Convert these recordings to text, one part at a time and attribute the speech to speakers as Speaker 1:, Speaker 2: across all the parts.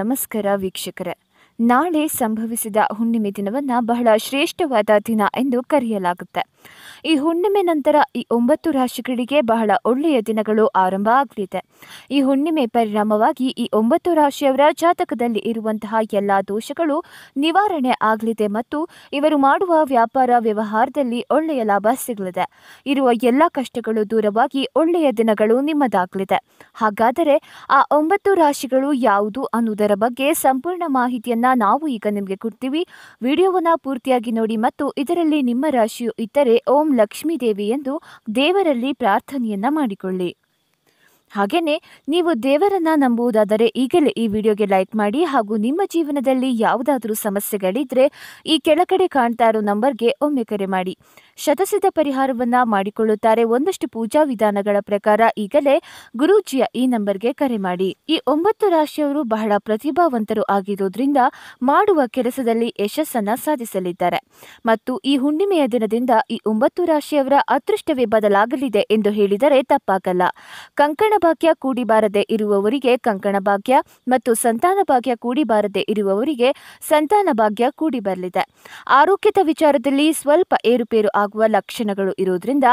Speaker 1: ನಮಸ್ಕಾರ ವೀಕ್ಷಕರೇ ನಾಳೆ ಸಂಭವಿಸಿದ ಹುಣ್ಣಿಮೆ ದಿನವನ್ನು ಬಹಳ ಶ್ರೇಷ್ಠವಾದ ದಿನ ಎಂದು ಕರೆಯಲಾಗುತ್ತೆ ಈ ಹುಣ್ಣಿಮೆ ನಂತರ ಈ ಒಂಬತ್ತು ರಾಶಿಗಳಿಗೆ ಬಹಳ ಒಳ್ಳೆಯ ದಿನಗಳು ಆರಂಭ ಆಗಲಿದೆ ಈ ಹುಣ್ಣಿಮೆ ಪರಿಣಾಮವಾಗಿ ಈ ಒಂಬತ್ತು ರಾಶಿಯವರ ಜಾತಕದಲ್ಲಿ ಇರುವಂತಹ ಎಲ್ಲ ದೋಷಗಳು ನಿವಾರಣೆ ಆಗಲಿದೆ ಮತ್ತು ಇವರು ಮಾಡುವ ವ್ಯಾಪಾರ ವ್ಯವಹಾರದಲ್ಲಿ ಒಳ್ಳೆಯ ಲಾಭ ಸಿಗಲಿದೆ ಇರುವ ಎಲ್ಲ ಕಷ್ಟಗಳು ದೂರವಾಗಿ ಒಳ್ಳೆಯ ದಿನಗಳು ನಿಮ್ಮದಾಗಲಿದೆ ಹಾಗಾದರೆ ಆ ಒಂಬತ್ತು ರಾಶಿಗಳು ಯಾವುದು ಅನ್ನುವುದರ ಬಗ್ಗೆ ಸಂಪೂರ್ಣ ಮಾಹಿತಿಯನ್ನು ನಾ ನಾವು ಈಗ ನಿಮಗೆ ಕೊಡ್ತೀವಿ ವಿಡಿಯೋವನ್ನು ಪೂರ್ತಿಯಾಗಿ ನೋಡಿ ಮತ್ತು ಇದರಲ್ಲಿ ನಿಮ್ಮ ರಾಶಿಯು ಇದ್ದರೆ ಓಂ ಲಕ್ಷ್ಮೀ ದೇವಿ ಎಂದು ದೇವರಲ್ಲಿ ಪ್ರಾರ್ಥನೆಯನ್ನ ಮಾಡಿಕೊಳ್ಳಿ ಹಾಗೆಯೇ ನೀವು ದೇವರನ್ನ ನಂಬುವುದಾದರೆ ಈಗಲೇ ಈ ವಿಡಿಯೋಗೆ ಲೈಕ್ ಮಾಡಿ ಹಾಗೂ ನಿಮ್ಮ ಜೀವನದಲ್ಲಿ ಯಾವುದಾದರೂ ಸಮಸ್ಯೆಗಳಿದ್ರೆ ಈ ಕೆಳಗಡೆ ಕಾಣ್ತಾ ಇರೋ ನಂಬರ್ಗೆ ಒಮ್ಮೆ ಕರೆ ಮಾಡಿ ಶತಸಿದ್ಧ ಪರಿಹಾರವನ್ನ ಮಾಡಿಕೊಳ್ಳುತ್ತಾರೆ ಒಂದಷ್ಟು ಪೂಜಾ ವಿಧಾನಗಳ ಪ್ರಕಾರ ಈಗಲೇ ಗುರೂಜಿಯ ಈ ನಂಬರ್ಗೆ ಕರೆ ಮಾಡಿ ಈ ಒಂಬತ್ತು ರಾಶಿಯವರು ಬಹಳ ಪ್ರತಿಭಾವಂತರು ಆಗಿರೋದ್ರಿಂದ ಮಾಡುವ ಕೆಲಸದಲ್ಲಿ ಯಶಸ್ಸನ್ನ ಸಾಧಿಸಲಿದ್ದಾರೆ ಮತ್ತು ಈ ಹುಣ್ಣಿಮೆಯ ದಿನದಿಂದ ಈ ಒಂಬತ್ತು ರಾಶಿಯವರ ಅದೃಷ್ಟವೇ ಬದಲಾಗಲಿದೆ ಎಂದು ಹೇಳಿದರೆ ತಪ್ಪಾಗಲ್ಲ ಕಂಕಣ ಭಾಗ್ಯ ಕೂಡಿಬಾರದೆ ಇರುವವರಿಗೆ ಕಂಕಣ ಭಾಗ್ಯ ಮತ್ತು ಸಂತಾನ ಭಾಗ್ಯ ಕೂಡಿಬಾರದೆ ಇರುವವರಿಗೆ ಸಂತಾನ ಭಾಗ್ಯ ಬರಲಿದೆ ಆರೋಗ್ಯದ ವಿಚಾರದಲ್ಲಿ ಸ್ವಲ್ಪ ಏರುಪೇರು ಆಗುವ ಲಕ್ಷಣಗಳು ಇರುವುದರಿಂದ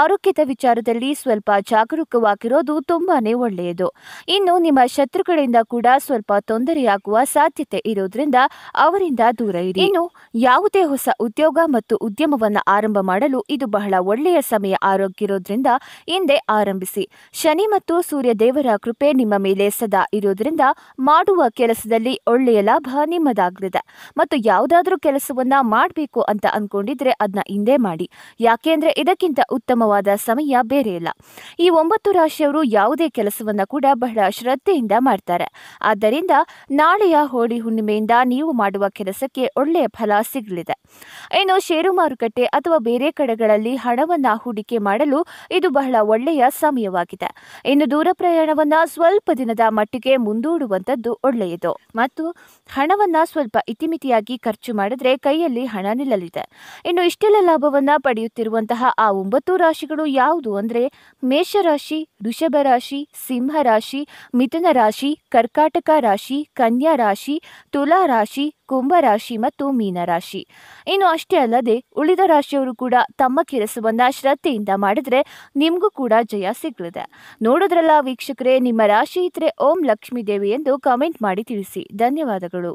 Speaker 1: ಆರೋಗ್ಯದ ವಿಚಾರದಲ್ಲಿ ಸ್ವಲ್ಪ ಜಾಗರೂಕವಾಗಿರೋದು ತುಂಬಾನೇ ಒಳ್ಳೆಯದು ಇನ್ನು ನಿಮ್ಮ ಶತ್ರುಗಳಿಂದ ಕೂಡ ಸ್ವಲ್ಪ ತೊಂದರೆಯಾಗುವ ಸಾಧ್ಯತೆ ಇರುವುದರಿಂದ ಅವರಿಂದ ದೂರ ಇರಿ ಇನ್ನು ಯಾವುದೇ ಹೊಸ ಉದ್ಯೋಗ ಮತ್ತು ಉದ್ಯಮವನ್ನು ಆರಂಭ ಮಾಡಲು ಇದು ಬಹಳ ಒಳ್ಳೆಯ ಸಮಯ ಆರೋಗ್ಯ ಇರೋದ್ರಿಂದ ಹಿಂದೆ ಆರಂಭಿಸಿ ಶನಿ ಮತ್ತು ಮತ್ತು ಸೂರ್ಯ ದೇವರ ಕೃಪೆ ನಿಮ್ಮ ಮೇಲೆ ಸದಾ ಇರುವುದರಿಂದ ಮಾಡುವ ಕೆಲಸದಲ್ಲಿ ಒಳ್ಳೆಯ ಲಾಭ ನಿಮ್ಮದಾಗಲಿದೆ ಮತ್ತು ಯಾವುದಾದ್ರೂ ಕೆಲಸವನ್ನ ಮಾಡಬೇಕು ಅಂತ ಅನ್ಕೊಂಡಿದ್ರೆ ಅದನ್ನ ಹಿಂದೆ ಮಾಡಿ ಯಾಕೆಂದ್ರೆ ಇದಕ್ಕಿಂತ ಉತ್ತಮವಾದ ಸಮಯ ಬೇರೆ ಇಲ್ಲ ಈ ಒಂಬತ್ತು ರಾಶಿಯವರು ಯಾವುದೇ ಕೆಲಸವನ್ನ ಕೂಡ ಬಹಳ ಶ್ರದ್ಧೆಯಿಂದ ಮಾಡ್ತಾರೆ ಆದ್ದರಿಂದ ನಾಳೆಯ ಹೋಳಿ ಹುಣ್ಣಿಮೆಯಿಂದ ನೀವು ಮಾಡುವ ಕೆಲಸಕ್ಕೆ ಒಳ್ಳೆಯ ಫಲ ಸಿಗಲಿದೆ ಇನ್ನು ಷೇರು ಮಾರುಕಟ್ಟೆ ಅಥವಾ ಬೇರೆ ಕಡೆಗಳಲ್ಲಿ ಹಣವನ್ನ ಹೂಡಿಕೆ ಮಾಡಲು ಇದು ಬಹಳ ಒಳ್ಳೆಯ ಸಮಯವಾಗಿದೆ ಇನ್ನು ದೂರ ಪ್ರಯಾಣವನ್ನ ಸ್ವಲ್ಪ ದಿನದ ಮಟ್ಟಿಗೆ ಮುಂದೂಡುವಂಥದ್ದು ಒಳ್ಳೆಯದು ಮತ್ತು ಹಣವನ್ನ ಸ್ವಲ್ಪ ಇತಿಮಿತಿಯಾಗಿ ಖರ್ಚು ಮಾಡಿದ್ರೆ ಕೈಯಲ್ಲಿ ಹಣ ನಿಲ್ಲಲಿದೆ ಇನ್ನು ಇಷ್ಟೆಲ್ಲ ಲಾಭವನ್ನ ಪಡೆಯುತ್ತಿರುವಂತಹ ಆ ಒಂಬತ್ತು ರಾಶಿಗಳು ಯಾವುದು ಅಂದರೆ ಮೇಷರಾಶಿ ಋಷಭ ರಾಶಿ ಸಿಂಹ ರಾಶಿ ಮಿಥುನ ರಾಶಿ ಕರ್ಕಾಟಕ ರಾಶಿ ಕನ್ಯಾ ರಾಶಿ ತುಲಾ ರಾಶಿ ಕುಂಭರಾಶಿ ಮತ್ತು ಮೀನರಾಶಿ ಇನ್ನು ಅಷ್ಟೇ ಅಲ್ಲದೆ ಉಳಿದ ರಾಶಿಯವರು ಕೂಡ ತಮ್ಮ ಕೆಲಸವನ್ನ ಶ್ರದ್ಧೆಯಿಂದ ಮಾಡಿದ್ರೆ ನಿಮ್ಗೂ ಕೂಡ ಜಯ ಸಿಗಲಿದೆ ನೋಡೋದ್ರಲ್ಲ ವೀಕ್ಷಕರೇ ನಿಮ್ಮ ರಾಶಿ ಇದ್ರೆ ಓಂ ಲಕ್ಷ್ಮೀ ದೇವಿ ಎಂದು ಕಮೆಂಟ್ ಮಾಡಿ ತಿಳಿಸಿ ಧನ್ಯವಾದಗಳು